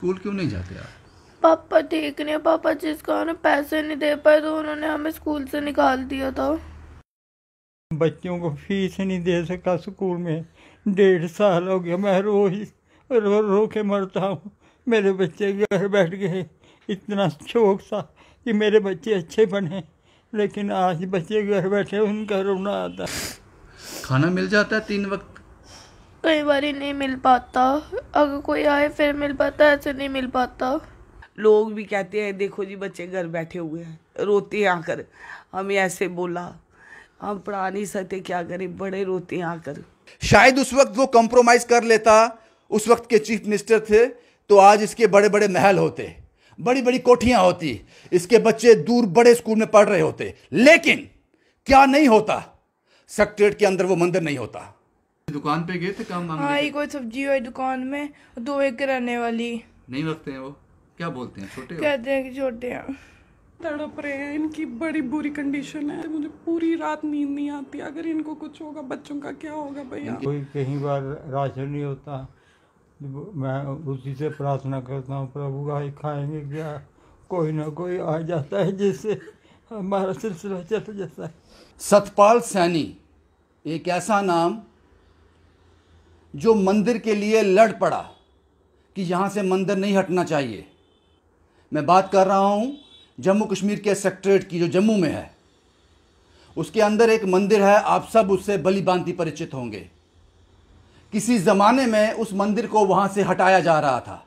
School क्यों नहीं जाते आप पापा ठीक नहीं पापा जिसको हमें पैसे नहीं दे पाए तो उन्होंने हमें स्कूल से निकाल दिया था बच्चों को फीस नहीं दे सका स्कूल में डेढ़ साल हो गया मैं रोज रो रो के मरता हूँ मेरे बच्चे घर बैठ गए इतना शौक था कि मेरे बच्चे अच्छे बने लेकिन आज बच्चे घर बैठे उनका रोना आता खाना मिल जाता है तीन वक्त कई बार नहीं मिल पाता अगर कोई आए फिर मिल पाता ऐसे नहीं मिल पाता लोग भी कहते हैं देखो जी बच्चे घर बैठे हुए हैं रोते हैं आकर हमें ऐसे बोला हम पढ़ा नहीं सकते क्या करें बड़े रोते हैं आकर शायद उस वक्त वो कंप्रोमाइज कर लेता उस वक्त के चीफ मिनिस्टर थे तो आज इसके बड़े बड़े महल होते बड़ी बड़ी कोठियां होती इसके बच्चे दूर बड़े स्कूल में पढ़ रहे होते लेकिन क्या नहीं होता सेक्ट्रेट के अंदर वो मंदिर नहीं होता दुकान पे गए थे काम मांगने हाँ कोई सब्जी वाली दुकान में दो एक रहने वाली नहीं रखते हैं वो क्या बोलते हैं छोटे कहते हैं कि छोटे हैं तड़प रहे हैं इनकी बड़ी बुरी कंडीशन है मुझे पूरी रात नींद नहीं आती अगर इनको कुछ होगा बच्चों का क्या होगा भैया कोई कहीं बार राशन नहीं होता मैं उसी से प्रार्थना करता हूँ प्रभु भाई खाएंगे क्या कोई ना कोई आ जाता है जिससे हमारा सिलसिला चल जाता है सतपाल सैनी एक ऐसा नाम जो मंदिर के लिए लड़ पड़ा कि यहाँ से मंदिर नहीं हटना चाहिए मैं बात कर रहा हूँ जम्मू कश्मीर के सेक्ट्रेट की जो जम्मू में है उसके अंदर एक मंदिर है आप सब उससे बली बांति परिचित होंगे किसी ज़माने में उस मंदिर को वहाँ से हटाया जा रहा था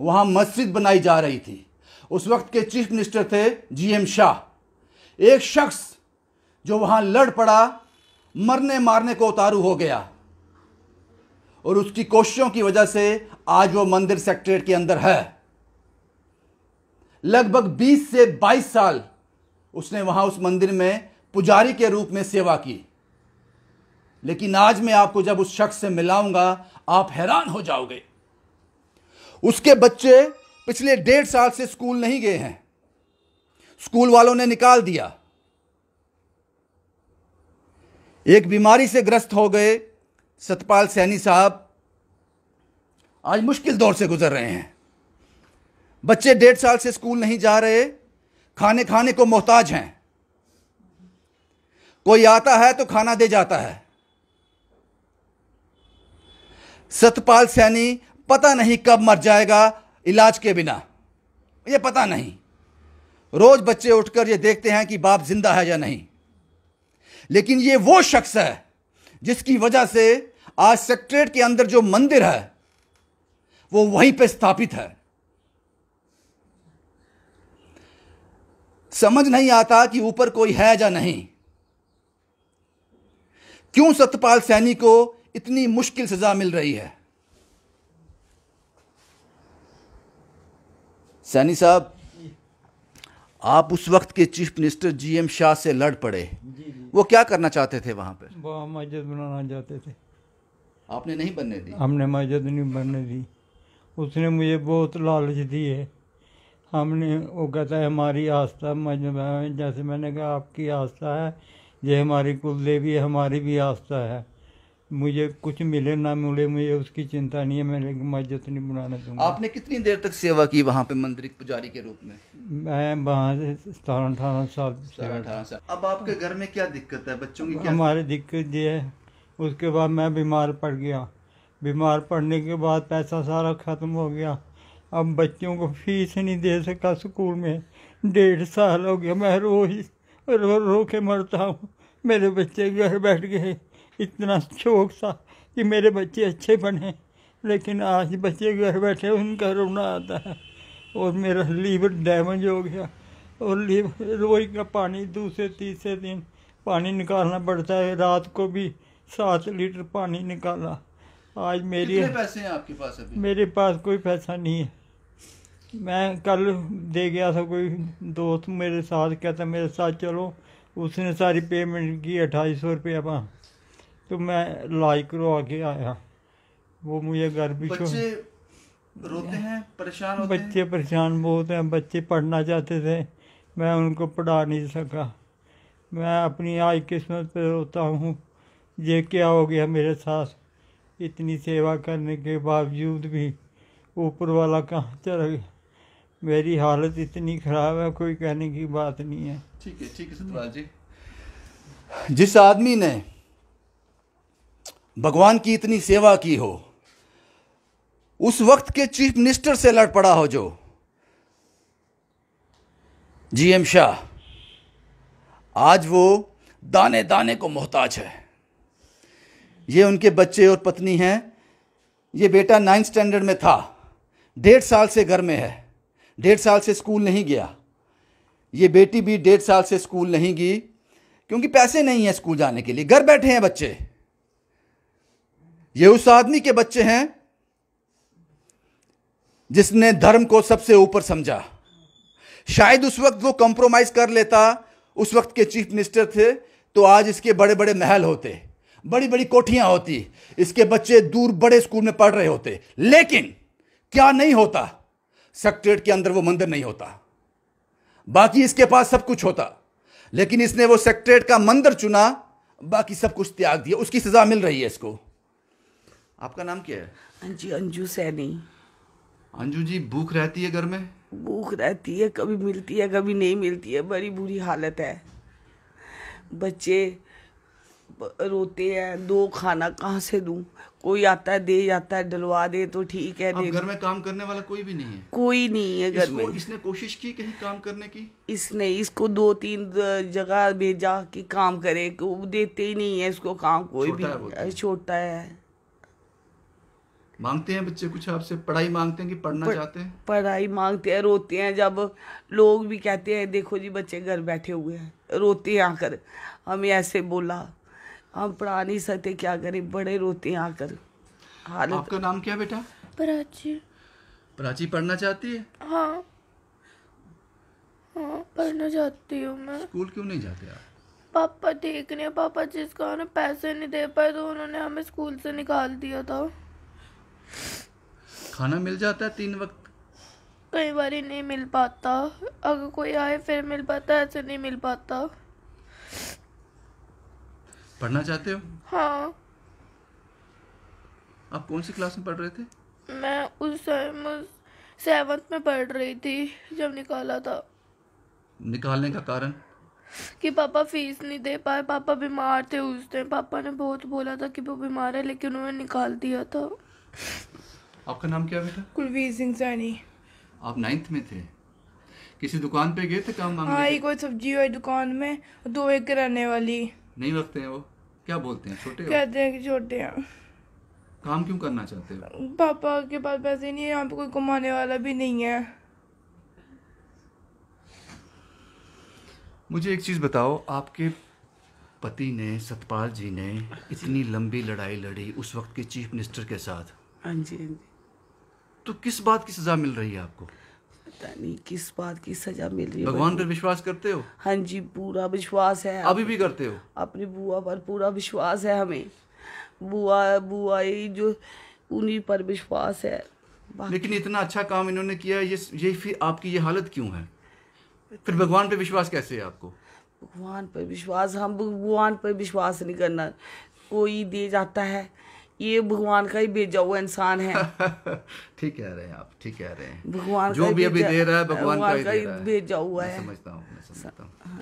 वहाँ मस्जिद बनाई जा रही थी उस वक्त के चीफ मिनिस्टर थे जी एम शाह एक शख्स जो वहाँ लड़ पड़ा मरने मारने को उतारू हो गया और उसकी कोशिशों की वजह से आज वो मंदिर सेक्ट्रेट के अंदर है लगभग 20 से 22 साल उसने वहां उस मंदिर में पुजारी के रूप में सेवा की लेकिन आज मैं आपको जब उस शख्स से मिलाऊंगा आप हैरान हो जाओगे उसके बच्चे पिछले डेढ़ साल से स्कूल नहीं गए हैं स्कूल वालों ने निकाल दिया एक बीमारी से ग्रस्त हो गए सतपाल सैनी साहब आज मुश्किल दौर से गुजर रहे हैं बच्चे डेढ़ साल से स्कूल नहीं जा रहे खाने खाने को मोहताज हैं कोई आता है तो खाना दे जाता है सतपाल सैनी पता नहीं कब मर जाएगा इलाज के बिना ये पता नहीं रोज बच्चे उठकर ये देखते हैं कि बाप जिंदा है या नहीं लेकिन ये वो शख्स है जिसकी वजह से आज सेक्ट्रेट के अंदर जो मंदिर है वो वहीं पे स्थापित है समझ नहीं आता कि ऊपर कोई है या नहीं क्यों सत्यपाल सैनी को इतनी मुश्किल सजा मिल रही है सैनी साहब आप उस वक्त के चीफ मिनिस्टर जीएम शाह से लड़ पड़े जी जी। वो क्या करना चाहते थे वहां पर वो मस्जिद बनाना चाहते थे आपने नहीं बनने दी हमने मस्जिद नहीं बनने दी उसने मुझे बहुत लालच दी है हमने वो कहता है हमारी आस्था मस्जिद जैसे मैंने कहा आपकी आस्था है ये हमारी कुल देवी है हमारी भी आस्था है मुझे कुछ मिले ना मिले मुझे उसकी चिंता नहीं है मैंने मस्जिद तो नहीं बनाना दूंगा आपने कितनी देर तक सेवा की वहाँ पे मंदिर पुजारी के रूप में मैं वहाँ से सतारह अठारह साल सतारह अठारह साल अब आपके घर में क्या दिक्कत है बच्चों की क्या हमारी दिक्कत ये है उसके बाद मैं बीमार पड़ गया बीमार पड़ने के बाद पैसा सारा ख़त्म हो गया अब बच्चों को फीस नहीं दे सका स्कूल में डेढ़ साल हो गया मैं रो ही रो रो के मरता हूँ मेरे बच्चे घर बैठ गए इतना शौक था कि मेरे बच्चे अच्छे बने लेकिन आज बच्चे घर बैठे उनका रोना आता है और मेरा लीवर डैमेज हो गया और लीवर रोज का पानी दूसरे तीसरे दिन पानी निकालना पड़ता है रात को भी सात लीटर पानी निकाला आज मेरी कितने पैसे हैं आपके पास अभी मेरे पास कोई पैसा नहीं है मैं कल दे गया था कोई दोस्त मेरे साथ कहता मेरे साथ चलो उसने सारी पेमेंट की अट्ठाईस सौ रुपया तो मैं इलाज करवा के आया वो मुझे घर भी बच्चे रोते हैं परेशान होते बच्चे हैं? परेशान बहुत हैं बच्चे पढ़ना चाहते थे मैं उनको पढ़ा नहीं सका मैं अपनी आज किस्मत पर रोता हूँ ये क्या हो गया मेरे साथ इतनी सेवा करने के बावजूद भी ऊपर वाला कहाँ चला गया मेरी हालत इतनी ख़राब है कोई कहने की बात नहीं है ठीक है ठीक है सतराज जी जिस आदमी ने भगवान की इतनी सेवा की हो उस वक्त के चीफ मिनिस्टर से लड़ पड़ा हो जो जी एम शाह आज वो दाने दाने को मोहताज है ये उनके बच्चे और पत्नी हैं ये बेटा नाइन्थ स्टैंडर्ड में था डेढ़ साल से घर में है डेढ़ साल से स्कूल नहीं गया ये बेटी भी डेढ़ साल से स्कूल नहीं गई क्योंकि पैसे नहीं है स्कूल जाने के लिए घर बैठे हैं बच्चे ये उस आदमी के बच्चे हैं जिसने धर्म को सबसे ऊपर समझा शायद उस वक्त वो कंप्रोमाइज कर लेता उस वक्त के चीफ मिनिस्टर थे तो आज इसके बड़े बड़े महल होते बड़ी बड़ी कोठियां होती इसके बच्चे दूर बड़े स्कूल में पढ़ रहे होते लेकिन क्या नहीं होता सेक्ट्रेट के अंदर वो मंदिर नहीं होता बाकी इसके पास सब कुछ होता लेकिन इसने वो सेक्ट्रेट का मंदिर चुना बाकी सब कुछ त्याग दिया उसकी सज़ा मिल रही है इसको आपका नाम क्या है अंजू अंजू सैनी अंजू जी भूख रहती है घर में भूख रहती है कभी मिलती है कभी नहीं मिलती है बड़ी बुरी हालत है बच्चे रोते हैं दो खाना कहाँ से दू कोई आता है दे जाता है डलवा दे तो ठीक है दे घर में काम करने वाला कोई भी नहीं है कोई नहीं है घर में इसने कोशिश की कहीं काम करने की इसने इसको दो तीन जगह भेजा कि काम करे देते ही नहीं है इसको काम कोई भी छोटा है मांगते हैं बच्चे कुछ आपसे पढ़ाई मांगते हैं कि पढ़ना प, चाहते हैं पढ़ाई मांगते हैं रोते हैं जब लोग भी कहते हैं देखो जी बच्चे घर बैठे हुए हैं रोते हैं आकर हमें ऐसे बोला हम पढ़ा नहीं सकते क्या करें बड़े रोते हैं आकर आपका नाम क्या बेटा प्राची प्राची पढ़ना चाहती है हाँ हाँ पढ़ना चाहती हूँ मैं स्कूल क्यों नहीं जाते आप पापा ठीक नहीं पापा जिसका उन्हें पैसे नहीं दे पाए तो उन्होंने हमें स्कूल से निकाल दिया था खाना मिल जाता है तीन वक्त कई बार नहीं मिल पाता अगर कोई आए फिर मिल पाता ऐसे नहीं मिल पाता पढ़ना चाहते हो हाँ आप कौन सी क्लास में पढ़ रहे थे मैं उस टाइम सेवन्थ में पढ़ रही थी जब निकाला था निकालने का कारण कि पापा फीस नहीं दे पाए पापा बीमार थे उस दिन पापा ने बहुत बोला था कि वो बीमार है लेकिन उन्होंने निकाल दिया था आपका नाम क्या बेटा कुलवीर सिंह सैनी आप नाइन्थ में थे किसी दुकान पे गए थे काम मांगने हाँ कोई सब्जी वाली दुकान में दो एक रहने वाली नहीं रखते हैं वो क्या बोलते हैं छोटे कहते हैं कि छोटे हैं काम क्यों करना चाहते हो पापा के पास पैसे नहीं है यहाँ पे कोई कमाने वाला भी नहीं है मुझे एक चीज़ बताओ आपके पति ने सतपाल जी ने इतनी लंबी लड़ाई लड़ी उस वक्त के चीफ मिनिस्टर के साथ हाँ जी हाँ जी तो किस बात की सज़ा मिल रही है आपको पता नहीं किस बात की सजा मिल रही है भगवान पर विश्वास करते हो हाँ जी पूरा विश्वास है अभी भी करते हो अपनी बुआ पर पूरा विश्वास है हमें बुआ बुआ जो उन्हीं पर विश्वास है लेकिन इतना अच्छा काम इन्होंने किया ये ये फिर आपकी ये हालत क्यों है फिर भगवान पे विश्वास कैसे है आपको भगवान पर विश्वास हम भगवान पर विश्वास नहीं करना कोई दे जाता है ये भगवान का ही भेजा हुआ इंसान है ठीक कह रहे हैं आप ठीक कह रहे हैं भगवान जो भी अभी दे रहा है भगवान का ही भेजा हुआ है समझता हूँ हाँ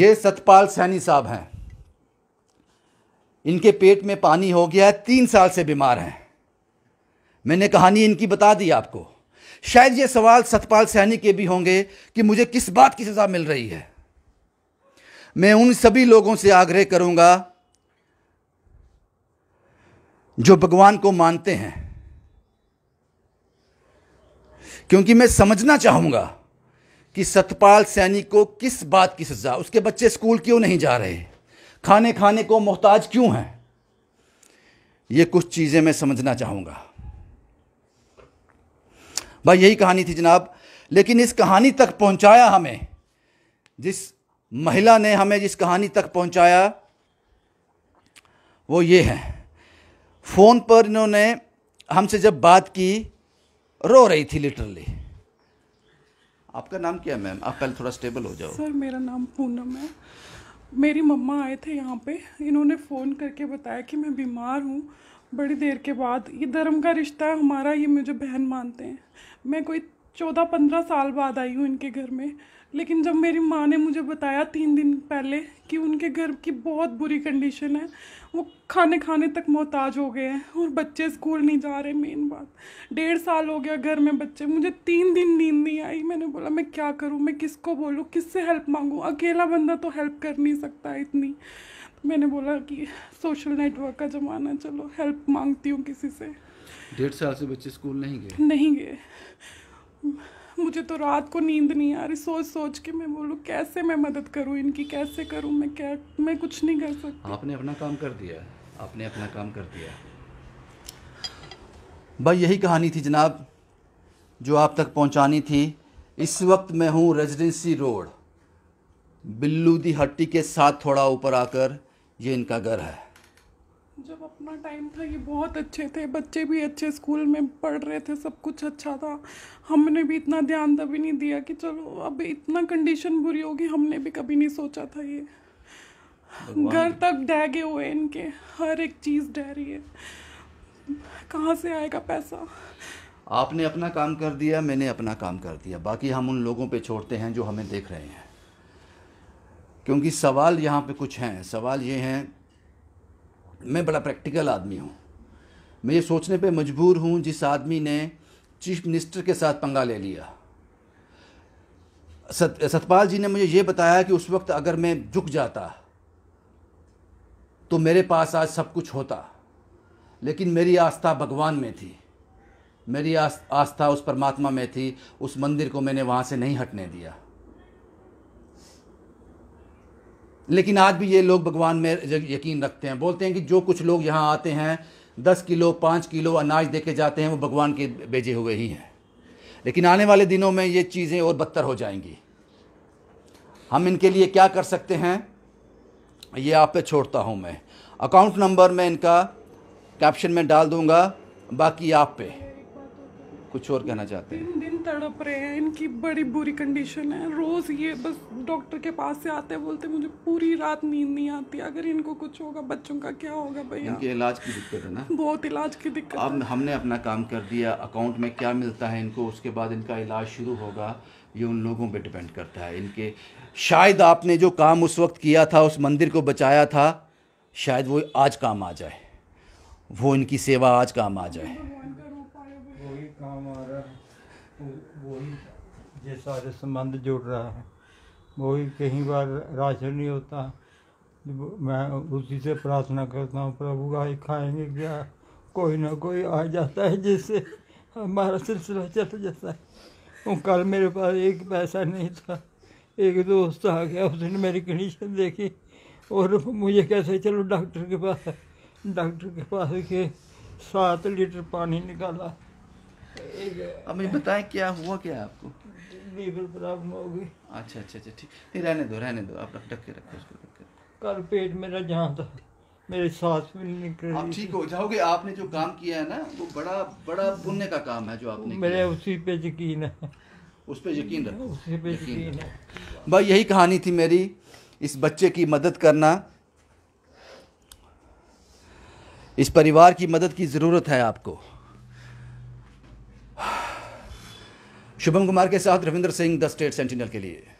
ये सतपाल सैनी साहब हैं इनके पेट में पानी हो गया है तीन साल से बीमार हैं मैंने कहानी इनकी बता दी आपको शायद ये सवाल सतपाल सैनी के भी होंगे कि मुझे किस बात की सज़ा मिल रही है मैं उन सभी लोगों से आग्रह करूंगा जो भगवान को मानते हैं क्योंकि मैं समझना चाहूँगा कि सतपाल सैनी को किस बात की सज़ा उसके बच्चे स्कूल क्यों नहीं जा रहे खाने खाने को मोहताज क्यों हैं ये कुछ चीज़ें मैं समझना चाहूँगा भाई यही कहानी थी जनाब लेकिन इस कहानी तक पहुँचाया हमें जिस महिला ने हमें जिस कहानी तक पहुँचाया वो ये है फ़ोन पर इन्होंने हमसे जब बात की रो रही थी लिटरली आपका नाम क्या है मैम आप पहले थोड़ा स्टेबल हो जाओ सर मेरा नाम पूनम है मेरी मम्मा आए थे यहाँ पे इन्होंने फ़ोन करके बताया कि मैं बीमार हूँ बड़ी देर के बाद ये धर्म का रिश्ता है हमारा ये मुझे बहन मानते हैं मैं कोई चौदह पंद्रह साल बाद आई हूँ इनके घर में लेकिन जब मेरी माँ ने मुझे बताया तीन दिन पहले कि उनके घर की बहुत बुरी कंडीशन है वो खाने खाने तक मोहताज हो गए हैं और बच्चे स्कूल नहीं जा रहे मेन बात डेढ़ साल हो गया घर में बच्चे मुझे तीन दिन नींद नहीं आई मैंने बोला मैं क्या करूँ मैं किसको बोलूँ किससे हेल्प मांगूँ अकेला बंदा तो हेल्प कर नहीं सकता इतनी मैंने बोला कि सोशल नेटवर्क का ज़माना चलो हेल्प मांगती हूँ किसी से डेढ़ साल से बच्चे स्कूल नहीं गए नहीं गए मुझे तो रात को नींद नहीं आ रही सोच सोच के मैं बोलूँ कैसे मैं मदद करूँ इनकी कैसे करूँ मैं क्या मैं कुछ नहीं कर सकती आपने अपना काम कर दिया आपने अपना काम कर दिया भाई यही कहानी थी जनाब जो आप तक पहुंचानी थी इस वक्त मैं हूं रेजिडेंसी रोड बिल्लू दी हट्टी के साथ थोड़ा ऊपर आकर ये इनका घर है जब अपना टाइम था ये बहुत अच्छे थे बच्चे भी अच्छे स्कूल में पढ़ रहे थे सब कुछ अच्छा था हमने भी इतना ध्यान तभी नहीं दिया कि चलो अब इतना कंडीशन बुरी होगी हमने भी कभी नहीं सोचा था ये घर तक डैगे हुए इनके हर एक चीज़ डह रही है कहाँ से आएगा पैसा आपने अपना काम कर दिया मैंने अपना काम कर दिया बाकी हम उन लोगों पे छोड़ते हैं जो हमें देख रहे हैं क्योंकि सवाल यहाँ पे कुछ हैं सवाल ये हैं मैं बड़ा प्रैक्टिकल आदमी हूँ मैं ये सोचने पे मजबूर हूँ जिस आदमी ने चीफ मिनिस्टर के साथ पंगा ले लिया सत सतपाल जी ने मुझे ये बताया कि उस वक्त अगर मैं झुक जाता तो मेरे पास आज सब कुछ होता लेकिन मेरी आस्था भगवान में थी मेरी आस्था उस परमात्मा में थी उस मंदिर को मैंने वहाँ से नहीं हटने दिया लेकिन आज भी ये लोग भगवान में यकीन रखते हैं बोलते हैं कि जो कुछ लोग यहाँ आते हैं दस किलो पाँच किलो अनाज दे के जाते हैं वो भगवान के भेजे हुए ही हैं लेकिन आने वाले दिनों में ये चीज़ें और बदतर हो जाएंगी हम इनके लिए क्या कर सकते हैं ये आप पे छोड़ता हूँ मैं अकाउंट नंबर मैं इनका कैप्शन में डाल दूँगा बाकी आप पे कुछ और कहना चाहते हैं तड़प रहे हैं इनकी बड़ी बुरी कंडीशन है रोज़ ये बस डॉक्टर के पास से आते हैं बोलते मुझे पूरी रात नींद नहीं आती अगर इनको कुछ होगा बच्चों का क्या होगा भैया इनके इलाज की दिक्कत है ना बहुत इलाज की दिक्कत अब हमने अपना काम कर दिया अकाउंट में क्या मिलता है इनको उसके बाद इनका इलाज शुरू होगा ये उन लोगों पर डिपेंड करता है इनके शायद आपने जो काम उस वक्त किया था उस मंदिर को बचाया था शायद वो आज काम आ जाए वो इनकी सेवा आज काम आ जाए वही काम आ रहा है वही ये सारे संबंध जुड़ रहा है वही कहीं बार राशन नहीं होता मैं उसी से प्रार्थना करता हूँ प्रभु भाई खाएंगे क्या कोई ना कोई आ जाता है जिससे हमारा सिलसिला चल जाता है कल मेरे पास एक पैसा नहीं था एक दोस्त आ गया उसने मेरी कंडीशन देखी और मुझे कैसे चलो डॉक्टर के पास डॉक्टर के पास के सात लीटर पानी निकाला अब मुझे बताएं क्या हुआ क्या आपको लीवर प्रॉब्लम हो गई अच्छा अच्छा अच्छा ठीक नहीं रहने दो रहने दो आप रख के रखो उसको रख कर कल पेट मेरा जहाँ था मेरे सांस भी नहीं निकल आप ठीक हो जाओगे आपने जो काम किया है ना वो बड़ा बड़ा पुण्य का काम है जो आपने मेरे उसी पे यकीन है उस पर यकीन रखो उसी पे यकीन है भाई यही कहानी थी मेरी इस बच्चे की मदद करना इस परिवार की मदद की ज़रूरत है आपको शुभम कुमार के साथ Ravindra Singh the State Sentinel के लिए